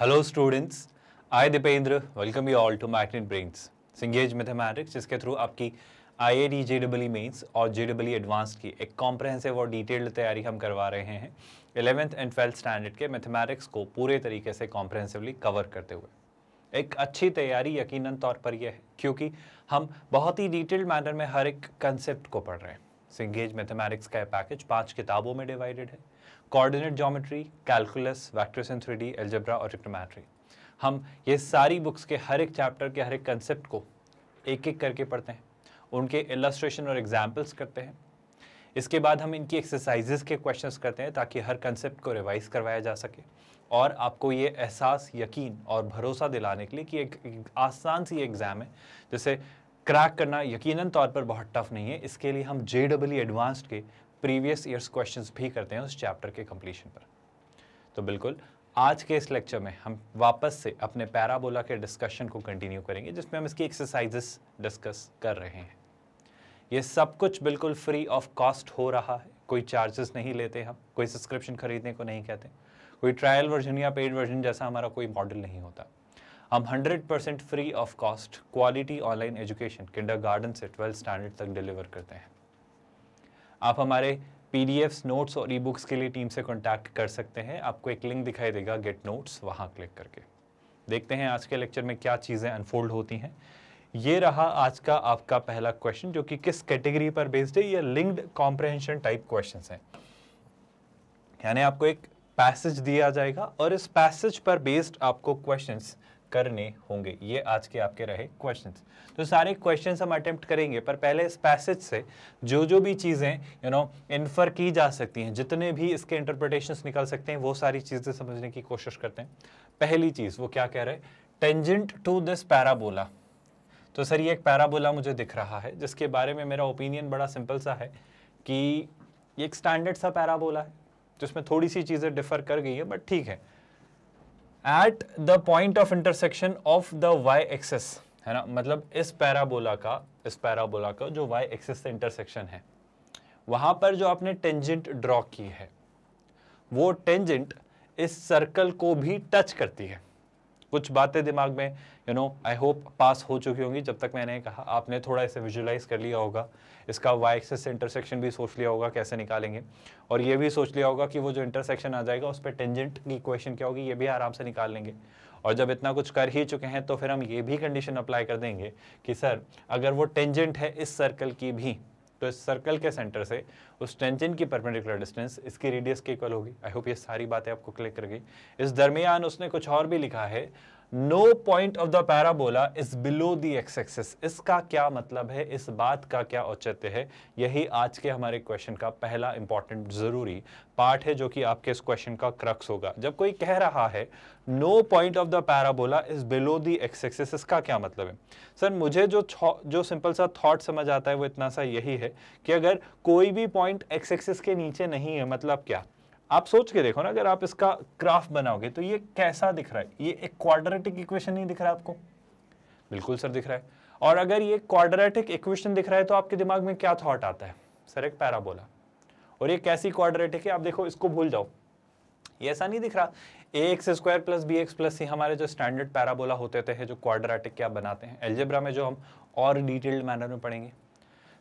hello students I Dipendra welcome you all to Magnet brains सिंगेज mathematics जिसके थ्रू आपकी I A D J W mains और J W advance की एक कॉम्प्रहेंसिव और डिटेल्ड तैयारी हम करवा रहे हैं एलेवेंथ एंड ट्वेल्थ स्टैंडर्ड के मैथमेटिक्स को पूरे तरीके से कॉम्प्रहेंसिवली कवर करते हुए एक अच्छी तैयारी यकीनन तौर पर यह है क्योंकि हम बहुत ही डिटेल्ड मैनर में हर एक कंसेप्ट को पढ़ रहे हैं सिंगेज मैथमेटिक्स का पैकेज पाँच किताबों में डिवाइडेड है coordinate geometry calculus vectors in three algebra और ट्रिक्टोमेट्री हम ये सारी बुक्स के हर एक चैप्टर के हर एक कंसेप्ट को एक एक करके पढ़ते हैं उनके इलस्ट्रेशन और एग्जाम्पल्स करते हैं इसके बाद हम इनकी एक्सरसाइजेस के क्वेश्चंस करते हैं ताकि हर कंसेप्ट को रिवाइज करवाया जा सके और आपको ये एहसास यकीन और भरोसा दिलाने के लिए कि एक, एक आसान सी एग्ज़ाम है जैसे क्रैक करना यकीनन तौर पर बहुत टफ नहीं है इसके लिए हम जे डब्ल्यू एडवांस्ड के प्रीवियस ईयर्स क्वेश्चंस भी करते हैं उस चैप्टर के कंप्लीशन पर तो बिल्कुल आज के इस लेक्चर में हम वापस से अपने पैराबोला के डिस्कशन को कंटिन्यू करेंगे जिसमें हम इसकी एक्सरसाइजेस डिस्कस कर रहे हैं ये सब कुछ बिल्कुल फ्री ऑफ कॉस्ट हो रहा है कोई चार्जेस नहीं लेते हम कोई सब्सक्रिप्शन खरीदने को नहीं कहते कोई ट्रायल वर्जन या पेड वर्जन जैसा हमारा कोई मॉडल नहीं होता हम 100 percent free of cost quality online education kindergarten से ट्वेल्थ स्टैंडर्ड तक डिलीवर करते हैं आप हमारे पी नोट्स और ई बुक्स के लिए टीम से कॉन्टैक्ट कर सकते हैं आपको एक लिंक दिखाई देगा गेट नोट्स वहाँ क्लिक करके देखते हैं आज के लेक्चर में क्या चीज़ें अनफोल्ड होती हैं ये रहा आज का आपका पहला क्वेश्चन जो कि किस कैटेगरी पर बेस्ड है या लिंक्ड कॉम्प्रहेंशन टाइप क्वेश्चंस हैं यानी आपको एक पैसेज दिया जाएगा और इस पैसेज पर बेस्ड आपको क्वेश्चंस करने होंगे ये आज के आपके रहे क्वेश्चंस तो सारे क्वेश्चंस हम अटेम्प्ट करेंगे पर पहले इस पैसेज से जो जो भी चीज़ें यू नो इन्फर की जा सकती हैं जितने भी इसके इंटरप्रटेशंस निकल सकते हैं वो सारी चीज़ें समझने की कोशिश करते हैं पहली चीज़ वो क्या कह रहे हैं टेंजेंट टू दिस पैराबोला तो सर ये एक पैराबोला मुझे दिख रहा है जिसके बारे में मेरा ओपिनियन बड़ा सिंपल सा है कि ये एक स्टैंडर्ड सा पैराबोला है जिसमें थोड़ी सी चीज़ें डिफर कर गई है बट ठीक है at the point of intersection of the Y axis है ना मतलब इस पैराबोला का इस पैराबोला का जो वाई एक्सेस से इंटरसेक्शन है वहाँ पर जो आपने टेंजेंट ड्रॉ की है वो टेंजेंट इस सर्कल को भी टच करती है कुछ बातें दिमाग में you know I hope pass हो चुकी होंगी जब तक मैंने कहा आपने थोड़ा इसे विजुलाइज कर लिया होगा इसका वाई एक्सेस से इंटरसेक्शन भी सोच लिया होगा कैसे निकालेंगे और ये भी सोच लिया होगा कि वो जो इंटरसेक्शन आ जाएगा उस पर टेंजेंट की क्वेश्चन क्या होगी ये भी आराम से निकाल लेंगे और जब इतना कुछ कर ही चुके हैं तो फिर हम ये भी कंडीशन अप्लाई कर देंगे कि सर अगर वो टेंजेंट है इस सर्कल की भी तो इस सर्कल के सेंटर से उस टेंजेंट की परपेंडिकुलर डिस्टेंस इसकी रेडियस के इक्वल होगी आई होप ये सारी बातें आपको क्लिक कर गई इस दरमियान उसने कुछ और भी लिखा है no point of the parabola is below the X axis इसका क्या मतलब है इस बात का क्या औचित्य है यही आज के हमारे क्वेश्चन का पहला इंपॉर्टेंट जरूरी पार्ट है जो कि आपके इस क्वेश्चन का क्रक्स होगा जब कोई कह रहा है no point of the parabola is below the X axis इसका क्या मतलब है सर मुझे जो जो सिंपल सा थॉट समझ आता है वो इतना सा यही है कि अगर कोई भी पॉइंट एक्स एक्सेस के नीचे नहीं है मतलब क्या आप सोच के देखो ना अगर आप इसका ग्राफ बनाओगे तो ये कैसा दिख रहा है ये एक क्वाड्रेटिक इक्वेशन नहीं दिख रहा आपको बिल्कुल सर दिख रहा है और अगर ये क्वाड्रेटिक इक्वेशन दिख रहा है तो आपके दिमाग में क्या थॉट आता है सर एक पैराबोला और ये कैसी क्वाड्रेटिक है आप देखो इसको भूल जाओ ये ऐसा नहीं दिख रहा A X square plus B X plus C हमारे जो स्टैंडर्ड पैराबोला होते थे जो क्वाड्रेटिक क्या बनाते हैं एल्जेब्रा में जो हम और डिटेल्ड मैनर में पढ़ेंगे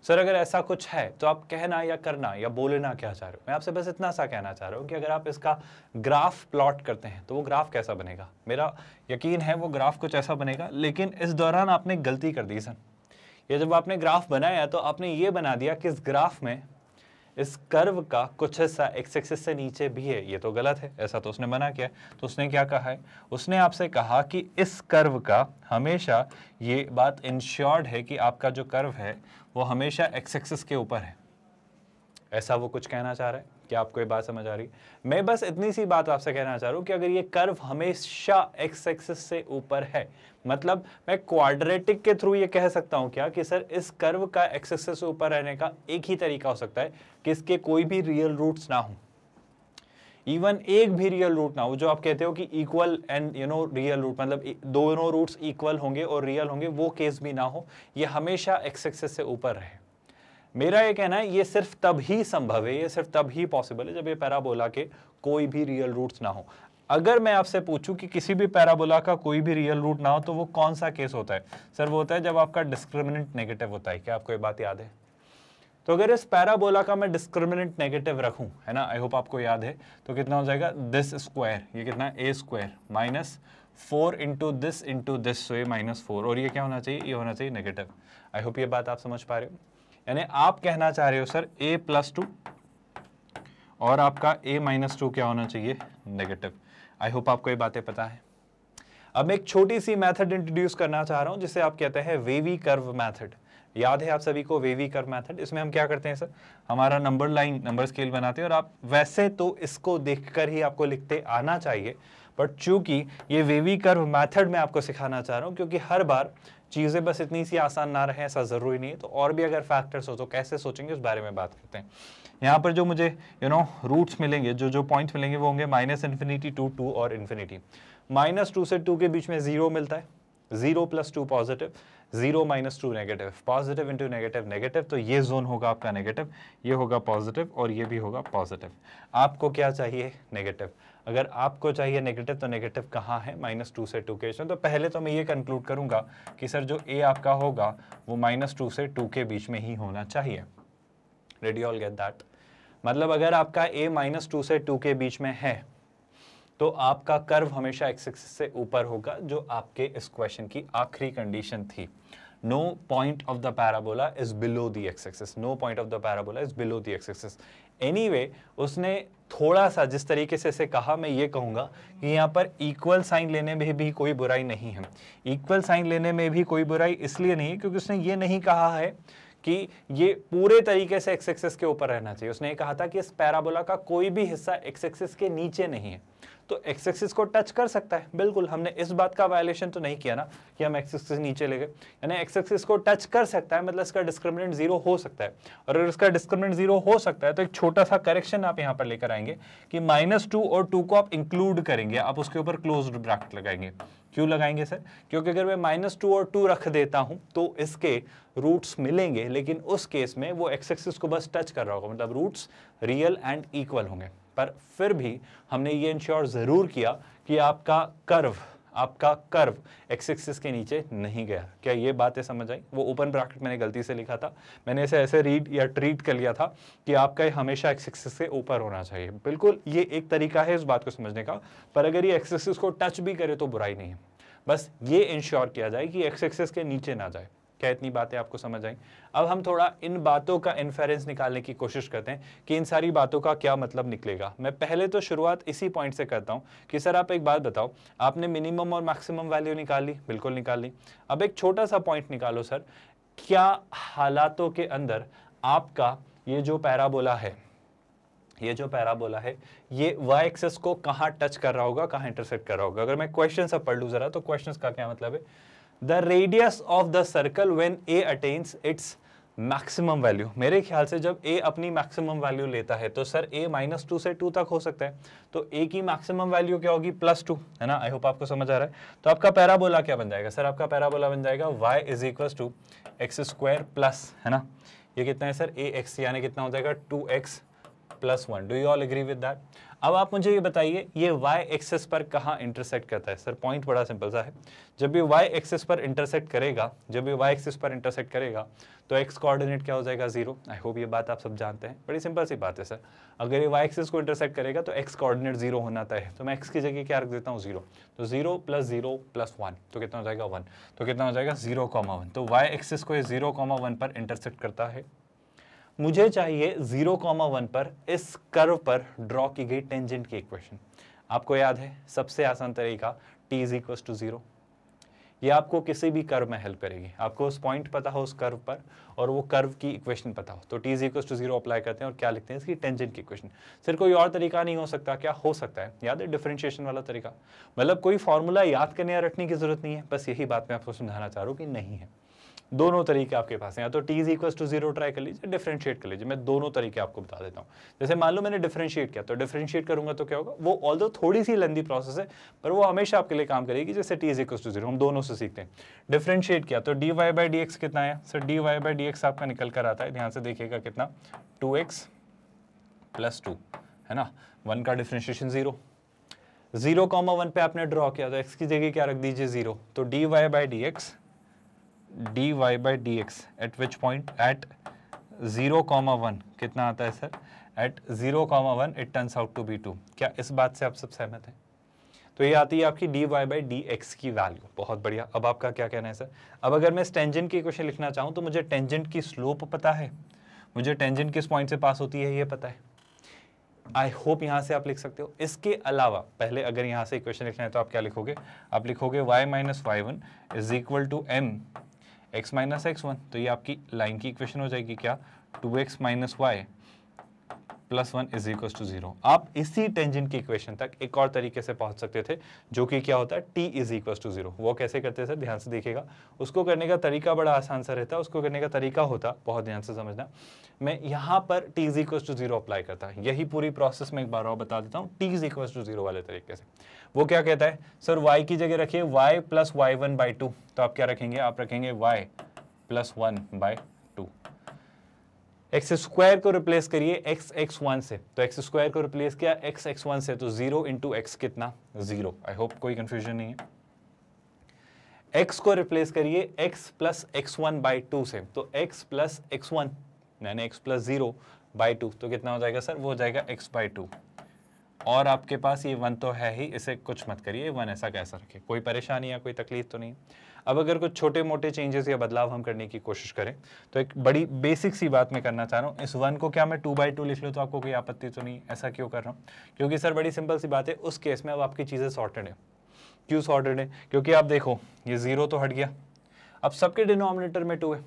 सर अगर ऐसा कुछ है तो आप कहना या करना या बोलना क्या चाह रहे हो मैं आपसे बस इतना सा कहना चाह रहा हूँ कि अगर आप इसका ग्राफ प्लॉट करते हैं तो वो ग्राफ कैसा बनेगा मेरा यकीन है वो ग्राफ कुछ ऐसा बनेगा लेकिन इस दौरान आपने गलती कर दी सर ये जब आपने ग्राफ बनाया तो आपने ये बना दिया कि इस ग्राफ में इस कर्व का कुछ हिस्सा एक्स एक्सिस से नीचे भी है ये तो गलत है ऐसा तो उसने मना किया तो उसने क्या कहा है उसने आपसे कहा कि इस कर्व का हमेशा ये बात इंश्योर्ड है कि आपका जो कर्व है वो हमेशा एक्स एक्सेस के ऊपर है ऐसा वो कुछ कहना चाह रहा है क्या आपको ये बात समझ आ रही है मैं बस इतनी सी बात आपसे कहना चाह रहा हूँ कि अगर ये कर्व हमेशा एक्स एक्सेस से ऊपर है मतलब मैं क्वाड्रेटिक के थ्रू ये कह सकता हूँ क्या कि सर इस कर्व का एक्सेक्सेस एक्सेस से ऊपर रहने का एक ही तरीका हो सकता है कि इसके कोई भी रियल रूट्स ना हों इवन एक भी रियल रूट ना हो जो आप कहते हो कि equal and you know real root मतलब दोनों रूट्स इक्वल होंगे और रियल होंगे वो केस भी ना हो ये हमेशा एक्स एक्सेस से ऊपर रहे मेरा ये कहना है ये सिर्फ तब ही संभव है ये सिर्फ तब ही पॉसिबल है जब ये पैराबोला के कोई भी रियल रूट्स ना हो अगर मैं आपसे पूछूं कि किसी भी पैराबोला का कोई भी रियल रूट ना हो तो वो कौन सा केस होता है सर वो होता है जब आपका डिस्क्रिमिनेंट नेगेटिव होता है क्या आपको ये बात याद है तो अगर इस पैराबोला का मैं डिस्क्रिमिनेंट नेगेटिव रखूं है ना आई होप आपको याद है तो कितना हो जाएगा दिस स्क्वायर ये कितना A square minus four into this into this so ये माइनस फोर और ये क्या होना चाहिए ये होना चाहिए नेगेटिव आई होप ये बात आप समझ पा रहे हो यानी आप कहना चाह रहे हो सर ए प्लस टू और आपका ए माइनस टू क्या होना चाहिए नेगेटिव आई होप आपको ये बातें पता है अब मैं एक छोटी सी मैथड इंट्रोड्यूस करना चाह रहा हूँ जिसे आप कहते हैं वेवी कर्व मैथड याद है आप सभी को वेवी कर मैथड इसमें हम क्या करते हैं सर हमारा नंबर लाइन नंबर स्केल बनाते हैं और आप वैसे तो इसको देखकर ही आपको लिखते आना चाहिए बट चूंकि ये वेवी कर्व मेथड में आपको सिखाना चाह रहा हूँ क्योंकि हर बार चीज़ें बस इतनी सी आसान ना रहे ऐसा ज़रूरी नहीं है तो और भी अगर फैक्टर्स हो तो कैसे सोचेंगे उस बारे में बात करते हैं यहाँ पर जो मुझे यू नो रूट्स मिलेंगे जो जो पॉइंट्स मिलेंगे वो होंगे माइनस इन्फिनिटी टू टू और इन्फिनिटी माइनस टू से टू के बीच में ज़ीरो मिलता है zero plus two positive zero minus two negative positive into negative negative तो ये जोन होगा आपका नेगेटिव ये होगा पॉजिटिव और ये भी होगा पॉजिटिव आपको क्या चाहिए नेगेटिव अगर आपको चाहिए नेगेटिव तो नेगेटिव कहाँ है माइनस टू से टू के बीच में तो पहले तो मैं ये कंक्लूड करूँगा कि सर जो ए आपका होगा वो माइनस टू से टू के बीच में ही होना चाहिए रेडी ऑल गेट दैट मतलब अगर आपका ए माइनस टू से टू के बीच में है तो आपका कर्व हमेशा एक्सिस से ऊपर होगा जो आपके इस क्वेश्चन की आखिरी कंडीशन थी no point of the parabola is below the x-axis no point of the parabola is below the x-axis anyway उसने थोड़ा सा जिस तरीके से इसे कहा मैं ये कहूँगा कि यहाँ पर इक्वल साइन लेने में भी कोई बुराई नहीं है इक्वल साइन लेने में भी कोई बुराई इसलिए नहीं है क्योंकि उसने ये नहीं कहा है कि ये पूरे तरीके से x एक्सेस के ऊपर रहना चाहिए उसने ये कहा था कि इस पैराबोला का कोई भी हिस्सा x-axis के नीचे नहीं है तो एक्स एक्सिस को टच कर सकता है बिल्कुल हमने इस बात का वायलेशन तो नहीं किया ना कि हम एक्स एक्सिस नीचे ले गए यानी एक्स एक्सिस को टच कर सकता है मतलब इसका डिस्क्रिमिनेंट जीरो हो सकता है और अगर इसका डिस्क्रिमिनेंट जीरो हो सकता है तो एक छोटा सा करेक्शन आप यहाँ पर लेकर आएंगे कि माइनस टू और टू को आप इंक्लूड करेंगे आप उसके ऊपर क्लोज ब्राक्ट लगाएंगे क्यों लगाएंगे सर क्योंकि अगर मैं माइनस टू और टू रख देता हूँ तो इसके रूट्स मिलेंगे लेकिन उस केस में वो एक्स एक्सिस को बस टच कर रहा होगा मतलब रूट्स रियल एंड इक्वल होंगे पर फिर भी हमने ये इंश्योर ज़रूर किया कि आपका कर्व आपका कर्व एक्स एक्सिस के नीचे नहीं गया क्या ये बातें समझ आई वो ओपन ब्रैकेट मैंने गलती से लिखा था मैंने इसे ऐसे रीड या ट्रीट कर लिया था कि आपका ये हमेशा एक्स एक्सिस से ऊपर होना चाहिए बिल्कुल ये एक तरीका है इस बात को समझने का पर अगर ये एक्स को टच भी करे तो बुराई नहीं है बस ये इंश्योर किया जाए कि एक्सेक्सेस के नीचे ना जाए क्या इतनी बातें आपको समझ आई अब हम थोड़ा इन बातों का इन्फेरेंस निकालने की कोशिश करते हैं कि इन सारी बातों का क्या मतलब निकलेगा मैं पहले तो शुरुआत इसी पॉइंट से करता हूं कि सर आप एक बात बताओ आपने मिनिमम और मैक्सिमम वैल्यू निकाल ली बिल्कुल निकाल ली अब एक छोटा सा पॉइंट निकालो सर क्या हालातों के अंदर आपका ये जो पैराबोला है ये जो पैराबोला है ये वाई एक्सेस को कहाँ टच कर रहा होगा कहाँ इंटरसेक्ट कर रहा होगा अगर मैं क्वेश्चन सब पढ़ लूँ ज़रा तो क्वेश्चन का क्या मतलब है the radius of the circle when A attains its maximum value मेरे ख्याल से जब ए अपनी मैक्सिमम वैल्यू लेता है तो सर ए माइनस टू से टू तक हो सकता है तो ए की मैक्सिमम वैल्यू क्या होगी प्लस टू है ना आई होप आपको समझ आ रहा है तो आपका पैराबोला क्या बन जाएगा सर आपका पैराबोला बन जाएगा Y is equal to x square plus है ना ये कितना है सर ए एक्स यानी कितना हो जाएगा two X plus one do you all agree with that अब आप मुझे ये बताइए ये y एक्सेस पर कहाँ इंटरसेक्ट करता है सर पॉइंट बड़ा सिंपल सा है जब भी y एक्सेस पर इंटरसेक्ट करेगा जब भी y एक्सेस पर इंटरसेक्ट करेगा तो x कोऑर्डिनेट क्या हो जाएगा जीरो आई होप ये बात आप सब जानते हैं बड़ी सिंपल सी बात है सर अगर ये y एक्सेस को इंटरसेक्ट करेगा तो x कोऑर्डिनेट जीरो होना तय है तो मैं एक्स की जगह क्या रख देता हूँ जीरो तो zero plus zero plus one तो कितना हो जाएगा वन तो कितना हो जाएगा जीरो कॉमा वन तो वाई एक्सेस को जीरो कॉमा वन पर इंटरसेक्ट करता है मुझे चाहिए जीरो कॉमा वन पर इस कर्व पर ड्रॉ की गई टेंजेंट की इक्वेशन आपको याद है सबसे आसान तरीका T is equal to zero ये आपको किसी भी कर्व में हेल्प करेगी आपको उस पॉइंट पता हो उस कर्व पर और वो कर्व की इक्वेशन पता हो तो T is equal to zero apply करते हैं और क्या लिखते हैं इसकी टेंजेंट की इक्वेशन सिर्फ कोई और तरीका नहीं हो सकता क्या हो सकता है याद है डिफ्रेंशिएशन वाला तरीका मतलब कोई फॉर्मूला याद करने या रखने की जरूरत नहीं है बस यही बात मैं आपको समझाना चाह रहा हूँ कि नहीं है दोनों तरीके आपके पास हैं या तो T is equal to zero try कर लीजिए डिफ्रेंशिएट कर लीजिए मैं दोनों तरीके आपको बता देता हूँ जैसे मान लो मैंने डिफ्रेंशिएट किया तो डिफ्रेंशिएट करूंगा तो क्या होगा वो ऑल थोड़ी सी लेंदी प्रोसेस है पर वो हमेशा आपके लिए काम करेगी जैसे T is equal to zero हम दोनों से सीखते हैं डिफ्रेंशिएट किया तो D Y by D X कितना आया sir D Y by D X आपका निकल कर आता है ध्यान से देखिएगा कितना टू एक्स प्लस टू है ना वन का differentiation zero zero comma one पे आपने ड्रॉ किया तो एक्स की जगह क्या रख दीजिए जीरो तो D Y by D X D Y by D X at which point at zero comma one कितना आता है sir at zero comma one it turns out to be two क्या इस बात से आप सब सहमत हैं तो ये आती है आपकी D Y by D X की वैल्यू बहुत बढ़िया अब आपका क्या कहना है सर अब अगर मैं टेंजेंट की क्वेश्चन लिखना चाहूँ तो मुझे टेंजेंट की स्लोप पता है मुझे टेंजेंट किस पॉइंट से पास होती है ये पता है आई होप यहाँ से आप लिख सकते हो इसके अलावा पहले अगर यहाँ से क्वेश्चन लिखना है तो आप क्या लिखोगे आप लिखोगे y minus Y one is equal to M X minus X one तो ये आपकी लाइन की इक्वेशन हो जाएगी क्या two x minus Y plus one is equal to zero आप इसी टेंजेंट की इक्वेशन तक एक और तरीके से पहुंच सकते थे जो कि क्या होता है T is equal to zero वो कैसे करते सर ध्यान से देखिएगा उसको करने का तरीका बड़ा आसान सा रहता है उसको करने का तरीका होता बहुत ध्यान से समझना मैं यहाँ पर T is equal to zero apply करता यही पूरी प्रोसेस में एक बार और बता देता हूँ T is equal to zero वाले तरीके से वो क्या कहता है सर वाई की जगह रखिए y plus y one by two तो आप क्या रखेंगे आप रखेंगे y plus one by two x square को रिप्लेस करिए एक्स एक्स वन से तो एक्स स्क्वायर को रिप्लेस किया एक्स एक्स वन से तो जीरो इंटू एक्स कितना जीरो आई होप कोई कंफ्यूजन नहीं है एक्स को रिप्लेस करिए x plus x one by two से तो एक्स प्लस एक्स वन यानी x plus zero by two तो कितना हो जाएगा सर वो हो जाएगा एक्स बाई टू और आपके पास ये वन तो है ही इसे कुछ मत करिए वन ऐसा कैसा रखे कोई परेशानी या कोई तकलीफ तो नहीं अब अगर कुछ छोटे मोटे चेंजेस या बदलाव हम करने की कोशिश करें तो एक बड़ी बेसिक सी बात मैं करना चाह रहा हूँ इस वन को क्या मैं टू बाई टू लिख लूँ तो आपको कोई आपत्ति तो नहीं ऐसा क्यों कर रहा हूँ क्योंकि सर बड़ी सिंपल सी बात है उस केस में अब आपकी चीज़ें सॉर्टेड है क्यों सॉर्टेड है क्योंकि आप देखो ये ज़ीरो तो हट गया अब सबके डिनोमिनेटर में टू है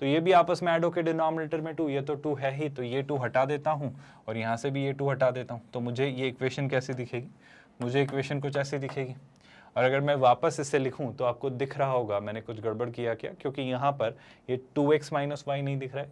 तो ये भी आपस में ऐड होकर डिनोमिनेटर में टू ये तो टू है ही तो ये टू हटा देता हूँ और यहाँ से भी ये टू हटा देता हूँ तो मुझे ये इक्वेशन कैसी दिखेगी मुझे इक्वेशन कुछ ऐसी दिखेगी और अगर मैं वापस इसे लिखूं तो आपको दिख रहा होगा मैंने कुछ गड़बड़ किया क्या क्योंकि यहाँ पर ये टू एक्स माइनस वाई नहीं दिख रहा है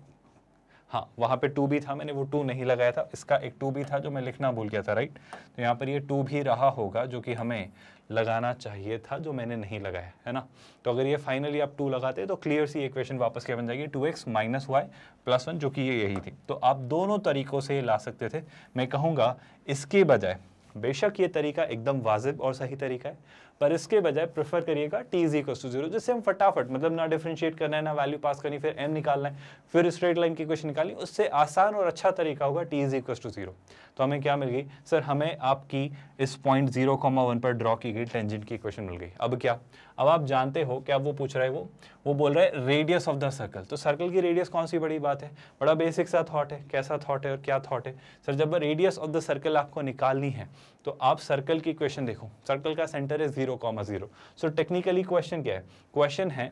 हाँ वहाँ पे टू भी था मैंने वो टू नहीं लगाया था इसका एक टू भी था जो मैं लिखना भूल गया था राइट तो यहाँ पर ये टू भी रहा होगा जो कि हमें लगाना चाहिए था जो मैंने नहीं लगाया है ना तो अगर ये फाइनली आप टू लगाते तो क्लियर सी इक्वेशन वापस क्या बन जाएगी two x minus Y plus one जो कि ये यही थी तो आप दोनों तरीक़ों से ला सकते थे मैं कहूँगा इसके बजाय बेशक ये तरीका एकदम वाजिब और सही तरीका है पर इसके बजाय प्रेफर करिएगा t is equal to zero जिससे हम फटाफट मतलब ना डिफ्रेंशिएट करना है ना वैल्यू पास करनी फिर एम निकालना है फिर स्ट्रेट लाइन की क्वेश्चन निकालनी उससे आसान और अच्छा तरीका होगा t is equal to zero तो हमें क्या मिल गई सर हमें आपकी इस पॉइंट जीरो कॉमा वन पर ड्रॉ की गई टेंजेंट की क्वेश्चन मिल गई अब क्या अब आप जानते हो क्या वो पूछ रहे वो वो बोल रहे हैं रेडियस ऑफ द सर्कल तो सर्कल की रेडियस कौन सी बड़ी बात है बड़ा बेसिक सा थॉट है कैसा थॉट है और क्या थॉट है सर जब रेडियस ऑफ द सर्कल आपको निकालनी है तो आप सर्कल की क्वेश्चन देखो सर्कल का सेंटर है zero zero comma zero so technically question क्या है क्वेश्चन है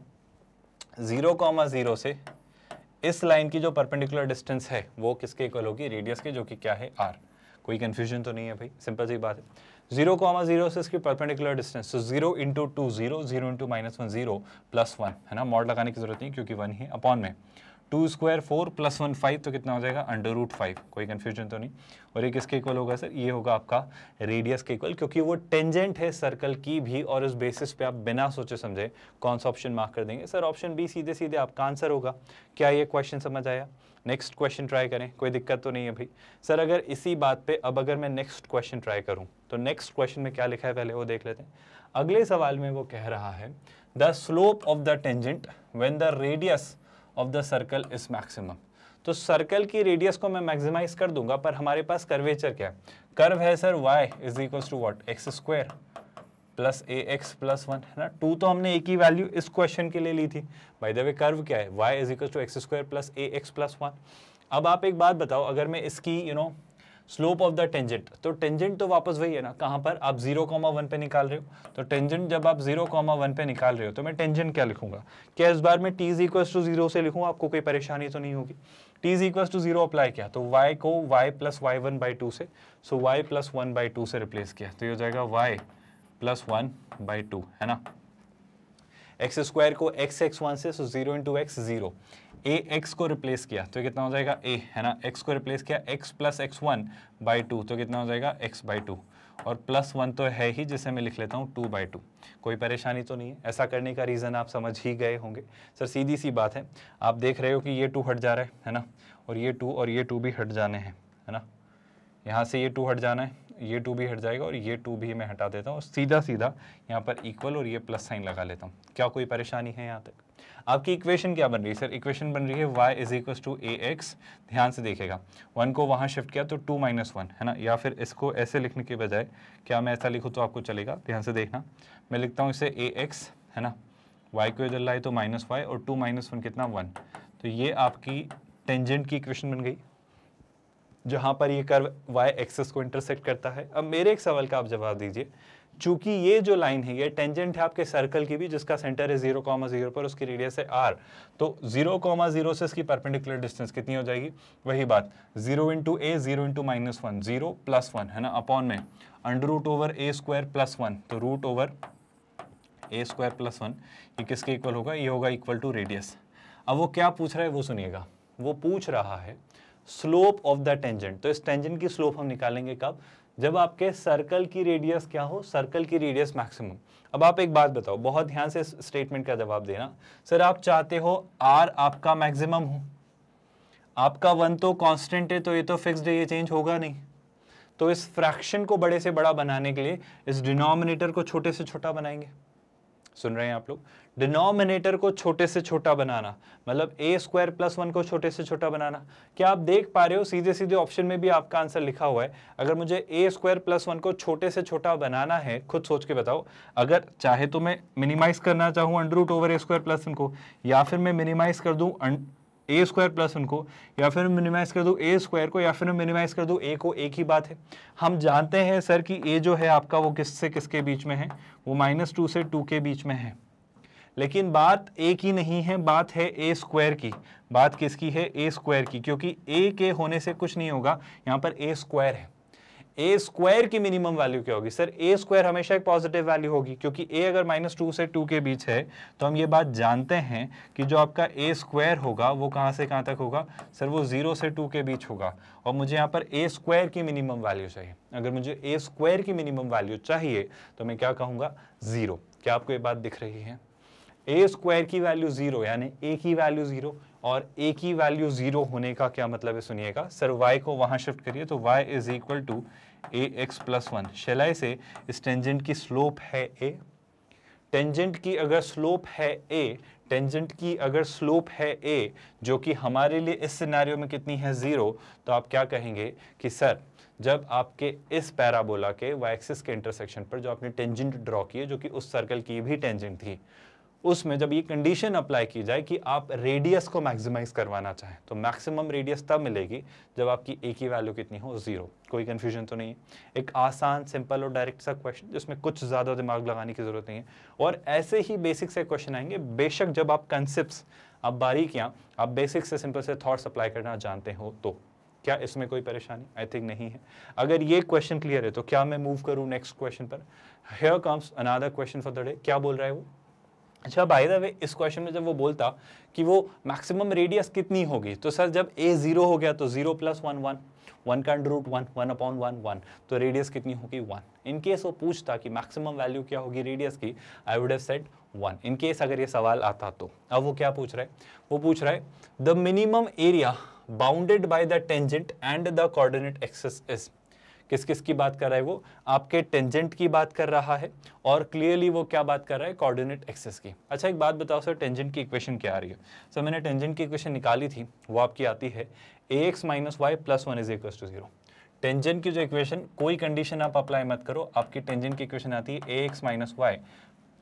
जीरो कॉमा जीरो से इस लाइन की जो परपेंडिकुलर डिस्टेंस है वो किसके इक्वल होगी रेडियस के जो कि क्या है आर कोई कंफ्यूजन तो नहीं है भाई सिंपल सी बात है जीरो कॉमा जीरो से इसकी परपेंडिकुलर डिस्टेंस तो zero into two zero zero into minus one zero plus one है ना मॉड लगाने की जरूरत नहीं क्योंकि वन ही अपॉन में two square four plus one five तो कितना हो जाएगा अंडर रूट फाइव कोई कन्फ्यूजन तो नहीं और ये किसके इक्वल होगा सर ये होगा आपका रेडियस के इक्वल क्योंकि वो टेंजेंट है सर्कल की भी और उस बेसिस पे आप बिना सोचे समझे कौन सा ऑप्शन मार्क कर देंगे सर ऑप्शन बी सीधे सीधे आपका आंसर होगा क्या ये क्वेश्चन समझ आया नेक्स्ट क्वेश्चन ट्राई करें कोई दिक्कत तो नहीं है भाई सर अगर इसी बात पर अब अगर मैं नेक्स्ट क्वेश्चन ट्राई करूँ तो नेक्स्ट क्वेश्चन में क्या लिखा है पहले वो देख लेते हैं अगले सवाल में वो कह रहा है the slope of the tangent when the radius of the circle is maximum तो सर्कल की रेडियस को मैं मैक्सिमाइज कर दूंगा पर हमारे पास कर्वेचर क्या है कर्व है sir y is equal to what x square plus a x plus one है ना टू तो हमने एक ही वैल्यू इस क्वेश्चन के लिए ली थी बाय द वे कर्व क्या है y is equal to x square plus a x plus one अब आप एक बात बताओ अगर मैं इसकी you you know know, slope of the tangent तो टेंजेंट तो वापस वही है ना कहाँ पर आप जीरो कॉमा वन पे निकाल रहे हो तो टेंजेंट जब आप जीरो कॉमा वन पे निकाल रहे हो तो मैं टेंजेंट क्या लिखूंगा क्या इस बार मैं t is equal to zero से लिखूँ आपको कोई परेशानी तो नहीं होगी t is equal to zero apply किया तो वाई को y plus y one by two से so y plus one by two से रिप्लेस किया तो ये हो जाएगा y plus one by two है ना एक्स स्क्वायर को एक्स एक्स वन से so zero into x zero a x को रिप्लेस किया तो कितना हो जाएगा ए है ना एक्स को रिप्लेस किया x plus x one by two तो कितना हो जाएगा एक्स बाई टू और प्लस वन तो है ही जिसे मैं लिख लेता हूँ टू बाई टू कोई परेशानी तो नहीं है ऐसा करने का रीज़न आप समझ ही गए होंगे सर सीधी सी बात है आप देख रहे हो कि ये टू हट जा रहा है है ना और ये टू और ये टू भी हट जाने हैं है ना यहाँ से ये टू हट जाना है ये टू भी हट जाएगा और ये टू भी मैं हटा देता हूँ सीधा सीधा यहाँ पर इक्वल और ये प्लस साइन लगा लेता हूँ क्या कोई परेशानी है यहाँ तक आपकी इक्वेशन क्या बन रही है सर इक्वेशन बन रही है y is equal to a x ध्यान से देखेगा वन को वहाँ शिफ्ट किया तो टू माइनस वन है ना या फिर इसको ऐसे लिखने के बजाय क्या मैं ऐसा लिखूँ तो आपको चलेगा ध्यान से देखना मैं लिखता हूँ इसे ए एक्स है ना वाई को इधर लाए तो माइनस वाई और टू माइनस वन कितना वन तो ये आपकी टेंजेंट की इक्वेशन बन गई जहाँ पर ये कर्व y एक्सेस को इंटरसेक्ट करता है अब मेरे एक सवाल का आप जवाब दीजिए चूंकि ये जो लाइन है ये टेंजेंट है आपके सर्कल की भी जिसका सेंटर है जीरो कॉमा जीरो पर उसकी रेडियस है आर तो जीरो कॉमा जीरो से इसकी परपेंडिकुलर डिस्टेंस कितनी हो जाएगी वही बात zero into a zero into minus one zero plus one है ना अपॉन में under root over a square plus one तो root over a square plus one ये किसके इक्वल होगा ये होगा इक्वल टू रेडियस अब वो क्या पूछ रहा है वो सुनिएगा वो पूछ रहा है स्लोप ऑफ द टेंजेंट तो इस टेंजेंट की स्लोप हम निकालेंगे कब जब आपके सर्कल की रेडियस क्या हो सर्कल की रेडियस मैक्सिमम अब आप एक बात बताओ बहुत ध्यान से स्टेटमेंट का जवाब देना सर आप चाहते हो आर आपका मैक्सिमम हो आपका वन तो कांस्टेंट है तो ये तो फिक्स्ड है ये चेंज होगा नहीं तो इस फ्रैक्शन को बड़े से बड़ा बनाने के लिए इस डिनोमिनेटर को छोटे से छोटा बनाएंगे सुन रहे हैं आप लोग डिनोमिनेटर को छोटे से छोटा बनाना मतलब ए स्क्वायर प्लस वन को छोटे से छोटा बनाना क्या आप देख पा रहे हो सीधे सीधे ऑप्शन में भी आपका आंसर लिखा हुआ है अगर मुझे ए स्क्वायर प्लस वन को छोटे से छोटा बनाना है खुद सोच के बताओ अगर चाहे तो मैं मिनिमाइज करना चाहूँ under root over a square plus one को या फिर मैं मिनिमाइज कर दूँ ए स्क्वायर प्लस उनको या फिर मिनिमाइज कर दो ए स्क्वायर को या फिर मिनिमाइज कर दो ए को एक ही बात है हम जानते हैं सर कि ए जो है आपका वो किससे किसके बीच में है वो माइनस टू से टू के बीच में है लेकिन बात ए की नहीं है बात है ए स्क्वायर की बात किसकी है ए स्क्वायर की क्योंकि ए के होने से कुछ नहीं होगा यहाँ पर ए स्क्वायर है ए स्क्वायर की मिनिमम वैल्यू क्या होगी सर ए स्क्वायर हमेशा एक पॉजिटिव वैल्यू होगी क्योंकि ए अगर माइनस टू से टू के बीच है तो हम ये बात जानते हैं कि जो आपका ए स्क्वायर होगा वो कहाँ से कहाँ तक होगा सर वो जीरो से टू के बीच होगा और मुझे यहाँ पर ए स्क्वायर की मिनिमम वैल्यू चाहिए अगर मुझे ए स्क्वायर की मिनिमम वैल्यू चाहिए तो मैं क्या कहूँगा ज़ीरो क्या आपको ये बात दिख रही है ए स्क्वायर की वैल्यू ज़ीरो यानी ए की वैल्यू ज़ीरो और ए की वैल्यू ज़ीरो होने का क्या मतलब है सुनिएगा सर वाई को वहां शिफ्ट करिए तो y is equal to a x plus one शेलाई से इस टेंजेंट की स्लोप है ए टेंजेंट की अगर स्लोप है ए टेंजेंट की अगर स्लोप है ए जो कि हमारे लिए इस सिनेरियो में कितनी है ज़ीरो तो आप क्या कहेंगे कि सर जब आपके इस पैराबोला के वाई एक्सिस के इंटरसेक्शन पर जो आपने टेंजेंट ड्रॉ किए जो कि उस सर्कल की भी टेंजेंट थी उसमें जब ये कंडीशन अप्लाई की जाए कि आप रेडियस को मैक्सिमाइज करवाना चाहें तो मैक्सिमम रेडियस तब मिलेगी जब आपकी ए की वैल्यू कितनी हो ज़ीरो कोई कन्फ्यूजन तो नहीं है एक आसान सिंपल और डायरेक्ट सा क्वेश्चन जिसमें कुछ ज़्यादा दिमाग लगाने की ज़रूरत नहीं है और ऐसे ही बेसिक से क्वेश्चन आएंगे बेशक जब आप कंसेप्ट आप बारीकियाँ आप बेसिक से सिंपल से थाट्स अप्लाई करना जानते हो तो क्या इसमें कोई परेशानी आई थिंक नहीं है अगर ये क्वेश्चन क्लियर है तो क्या मैं मूव करूँ नेक्स्ट क्वेश्चन पर here comes another question for the day क्या बोल रहा है वो अच्छा भाई दावे इस क्वेश्चन में जब वो बोलता कि वो मैक्सिमम रेडियस कितनी होगी तो सर जब ए जीरो हो गया तो zero plus one one one का under root one one upon one one तो रेडियस कितनी होगी वन इन केस वो पूछता कि मैक्सिमम वैल्यू क्या होगी रेडियस की I would have set one in case अगर ये सवाल आता तो अब वो क्या पूछ रहा है वो पूछ रहा है the minimum area bounded by the tangent and the coordinate axes is किस किस की बात कर रहा है वो आपके टेंजेंट की बात कर रहा है और क्लियरली वो क्या बात कर रहा है कोऑर्डिनेट एक्सेस की अच्छा एक बात बताओ सर टेंजेंट की इक्वेशन क्या आ रही है सर मैंने टेंजेंट की इक्वेशन निकाली थी वो आपकी आती है a x minus Y plus one is equal to zero tangent की जो इक्वेशन कोई कंडीशन आप अप्लाई मत करो आपकी टेंजेंट की इक्वेशन आती है a x minus Y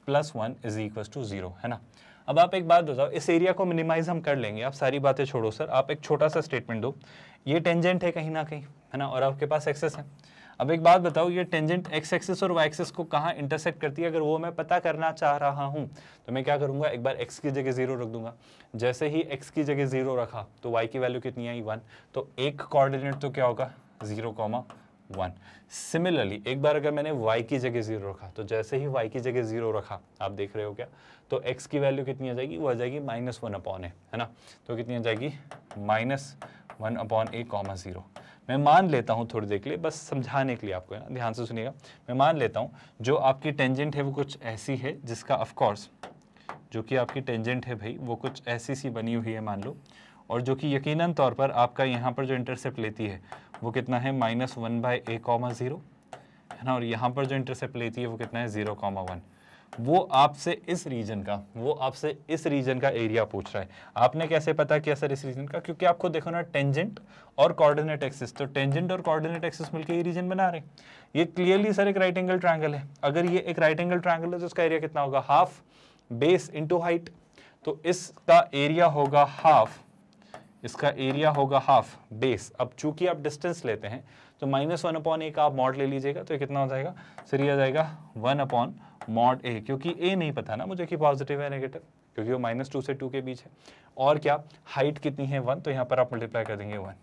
plus one is equal to zero है ना अब आप एक बात बताओ इस एरिया को मिनिमाइज हम कर लेंगे आप सारी बातें छोड़ो सर आप एक छोटा सा स्टेटमेंट दो ये टेंजेंट है कहीं ना कहीं है ना और आपके पास एक्सेस है अब एक बात बताओ ये टेंजेंट एक्स एक्सेस और वाई एक्सेस को कहाँ इंटरसेक्ट करती है अगर वो मैं पता करना चाह रहा हूँ तो मैं क्या करूँगा एक बार एक्स की जगह जीरो रख दूंगा जैसे ही एक्स की जगह जीरो रखा तो वाई की वैल्यू कितनी आई वन तो एक कोऑर्डिनेट तो क्या होगा जीरो कॉमा वन सिमिलरली एक बार अगर मैंने वाई की जगह जीरो रखा तो जैसे ही वाई की जगह जीरो रखा आप देख रहे हो क्या तो एक्स की वैल्यू कितनी आ जाएगी वो आ जाएगी माइनस वन अपॉन ए है ना तो कितनी आ जाएगी minus one upon a comma zero मैं मान लेता हूँ थोड़ी देर के लिए बस समझाने के लिए आपको ना ध्यान से सुनिएगा मैं मान लेता हूँ जो आपकी टेंजेंट है वो कुछ ऐसी है जिसका ऑफकोर्स जो कि आपकी टेंजेंट है भाई वो कुछ ऐसी सी बनी हुई है मान लो और जो कि यकीनन तौर पर आपका यहाँ पर जो इंटरसेप्ट लेती है वो कितना है minus one by a comma zero है ना और यहाँ पर जो इंटरसेप्ट लेती है वो कितना है ज़ीरो कॉमा वन वो आपसे इस रीजन का वो आपसे इस रीजन का एरिया पूछ रहा है आपने कैसे पता किया सर इस रीजन का क्योंकि आपको देखो ना टेंजेंट और कोऑर्डिनेट एक्सिस तो टेंजेंट और कोऑर्डिनेट एक्सिस मिलकर ये रीजन बना रहे ये क्लियरली सर एक राइट एंगल ट्राइंगल है अगर ये एक राइट एंगल ट्राइंगल है तो उसका एरिया कितना होगा हाफ बेस इंटू हाइट तो इसका एरिया होगा हाफ इसका एरिया होगा हाफ बेस अब चूंकि आप डिस्टेंस लेते हैं तो माइनस वन अपॉन ए का आप मॉड ले लीजिएगा तो ये कितना हो जाएगा सर यह जाएगा वन अपॉन मॉड ए क्योंकि ए नहीं पता ना मुझे कि पॉजिटिव है नेगेटिव क्योंकि वो माइनस टू से टू के बीच है और क्या हाइट कितनी है वन तो यहाँ पर आप मल्टीप्लाई कर देंगे वन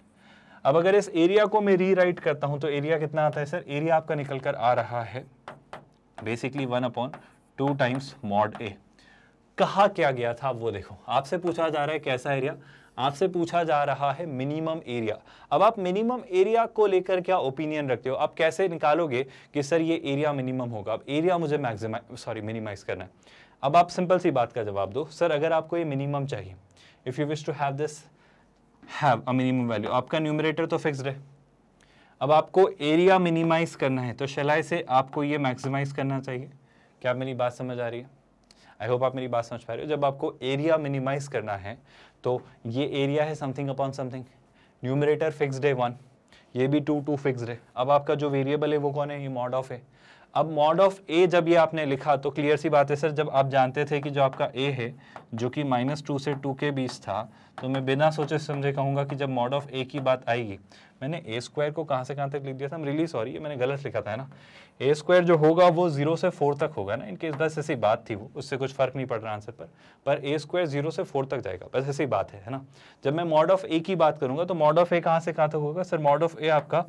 अब अगर इस एरिया को मैं रीराइट करता हूँ तो एरिया कितना आता है सर एरिया आपका निकल कर आ रहा है basically one upon two times mod a कहा क्या गया था वो देखो आपसे पूछा जा रहा है कैसा एरिया आपसे पूछा जा रहा है मिनिमम एरिया अब आप मिनिमम एरिया को लेकर क्या ओपिनियन रखते हो आप कैसे निकालोगे कि सर ये एरिया मिनिमम होगा अब एरिया मुझे मैक्सिमाइज सॉरी मिनिमाइज करना है अब आप सिंपल सी बात का जवाब दो सर अगर आपको ये मिनिमम चाहिए if you wish to have this have a minimum value आपका न्यूमरेटर तो फिक्सड है अब आपको एरिया मिनिमाइज करना है तो शलाई से आपको ये मैक्सिमाइज करना चाहिए क्या मेरी बात समझ आ रही है आई होप आप मेरी बात समझ पा रहे हो जब आपको एरिया मिनिमाइज करना है तो ये एरिया है something upon something numerator fixed है वन ये भी टू टू फिक्सड है अब आपका जो वेरिएबल है वो कौन है ये मॉड ऑफ है अब मॉड ऑफ ए जब ये आपने लिखा तो क्लियर सी बात है सर जब आप जानते थे कि जो आपका ए है जो कि माइनस टू से टू के बीच था तो मैं बिना सोचे समझे कहूँगा कि जब मॉड ऑफ ए की बात आएगी मैंने ए स्क्वायर को कहाँ से कहाँ तक लिख दिया था रिली सॉरी मैंने गलत लिखा था ना ए स्क्वायर जो होगा वो जीरो से फोर तक होगा ना इनकेस बस ऐसी बात थी वो उससे कुछ फर्क नहीं पड़ रहा आंसर पर पर ए स्क्वायर जीरो से फोर तक जाएगा बस ऐसी बात है है ना जब मैं मॉड ऑफ ए की बात करूँगा तो मॉड ऑफ ए कहाँ से कहाँ तक होगा सर मॉड ऑफ ए आपका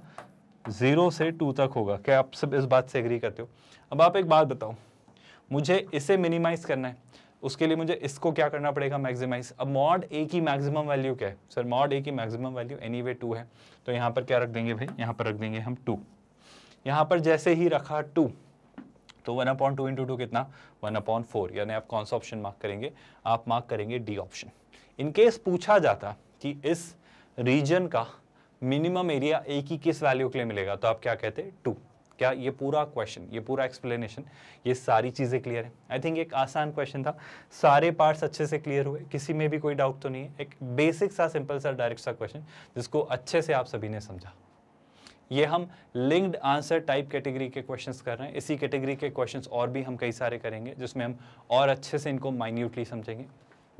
ज़ीरो से टू तक होगा क्या आप सब इस बात से एग्री करते हो अब आप एक बात बताओ मुझे इसे मिनिमाइज़ करना है उसके लिए मुझे इसको क्या करना पड़ेगा मैक्सिमाइज अब मॉड ए की मैक्सिमम वैल्यू क्या है सर मॉड ए की maximum value anyway two है तो यहाँ पर क्या रख देंगे भाई यहाँ पर रख देंगे हम टू यहाँ पर जैसे ही रखा टू तो one upon two into two कितना वन अपॉइंट फोर यानी आप कौन सा ऑप्शन मार्क करेंगे आप मार्क करेंगे डी ऑप्शन इनकेस पूछा जाता कि इस रीजन का मिनिमम एरिया ए की किस वैल्यू के लिए मिलेगा तो आप क्या कहते हैं टू क्या ये पूरा क्वेश्चन ये पूरा एक्सप्लेनेशन ये सारी चीज़ें क्लियर है आई थिंक एक आसान क्वेश्चन था सारे पार्ट्स अच्छे से क्लियर हुए किसी में भी कोई डाउट तो नहीं है एक बेसिक सा सिंपल सा डायरेक्ट सा क्वेश्चन जिसको अच्छे से आप सभी ने समझा ये हम लिंक्ड आंसर टाइप कैटेगरी के क्वेश्चंस कर रहे हैं इसी कैटेगरी के क्वेश्चंस और भी हम कई सारे करेंगे जिसमें हम और अच्छे से इनको माइन्यूटली समझेंगे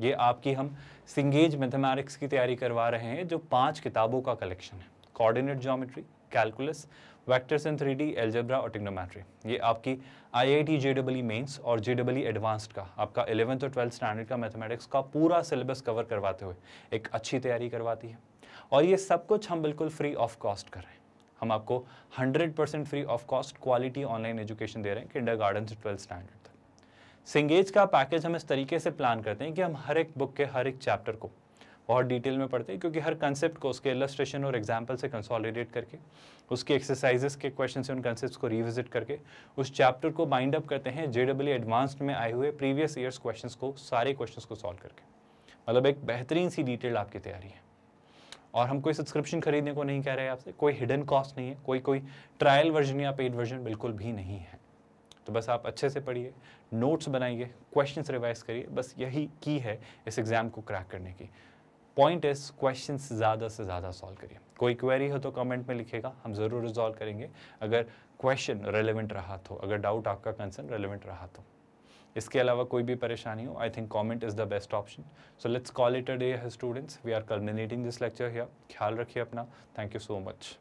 ये आपकी हम सिंगेज मैथमेटिक्स की तैयारी करवा रहे हैं जो पांच किताबों का कलेक्शन है coordinate geometry calculus vectors in three D algebra और टिग्नोमेट्री ये आपकी I I T J double E mains और जे डबल ई एडवांस्ड का आपका इलेवंथ और ट्वेल्थ स्टैंडर्ड का मैथमेटिक्स का पूरा सिलेबस कवर करवाते हुए एक अच्छी तैयारी करवाती है और ये सब कुछ हम बिल्कुल फ्री ऑफ कॉस्ट कर रहे हैं हम आपको 100% free of cost quality online education दे रहे हैं किंडर गार्डन से ट्वेल्थ स्टैंडर्ड सिंगेज का पैकेज हम इस तरीके से प्लान करते हैं कि हम हर एक बुक के हर एक चैप्टर को बहुत डिटेल में पढ़ते हैं क्योंकि हर कंसेप्ट को उसके इलस्ट्रेशन और एग्जाम्पल से कंसोलिडेट करके उसकी एक्सरसाइजेस के क्वेश्चन से उन कंसेप्ट को रिविजिट करके उस चैप्टर को बाइंड अप करते हैं जे डब्ल्यू एडवांस्ड में आए हुए प्रीवियस ईयर्स क्वेश्चन को सारे क्वेश्चन को सॉल्व करके मतलब एक बेहतरीन सी डिटेल आपकी तैयारी है और हम कोई सब्सक्रिप्शन खरीदने को नहीं कह रहे आपसे कोई हिडन कॉस्ट नहीं है कोई कोई ट्रायल वर्जन या पेड वर्जन बिल्कुल भी नहीं है तो बस आप अच्छे से पढ़िए नोट्स बनाइए क्वेश्चंस रिवाइज करिए बस यही की है इस एग्ज़ाम को क्रैक करने की पॉइंट इस क्वेश्चन ज़्यादा से ज़्यादा सॉल्व करिए कोई क्वेरी हो तो कमेंट में लिखेगा हम ज़रूर रिजॉल्व करेंगे अगर क्वेश्चन रेलिवेंट रहा तो अगर डाउट आपका कंसर्न रेलिवेंट रहा तो इसके अलावा कोई भी परेशानी हो I think comment is the best option so let's call it a day students we are culminating this lecture here ख्याल रखिए अपना थैंक यू सो मच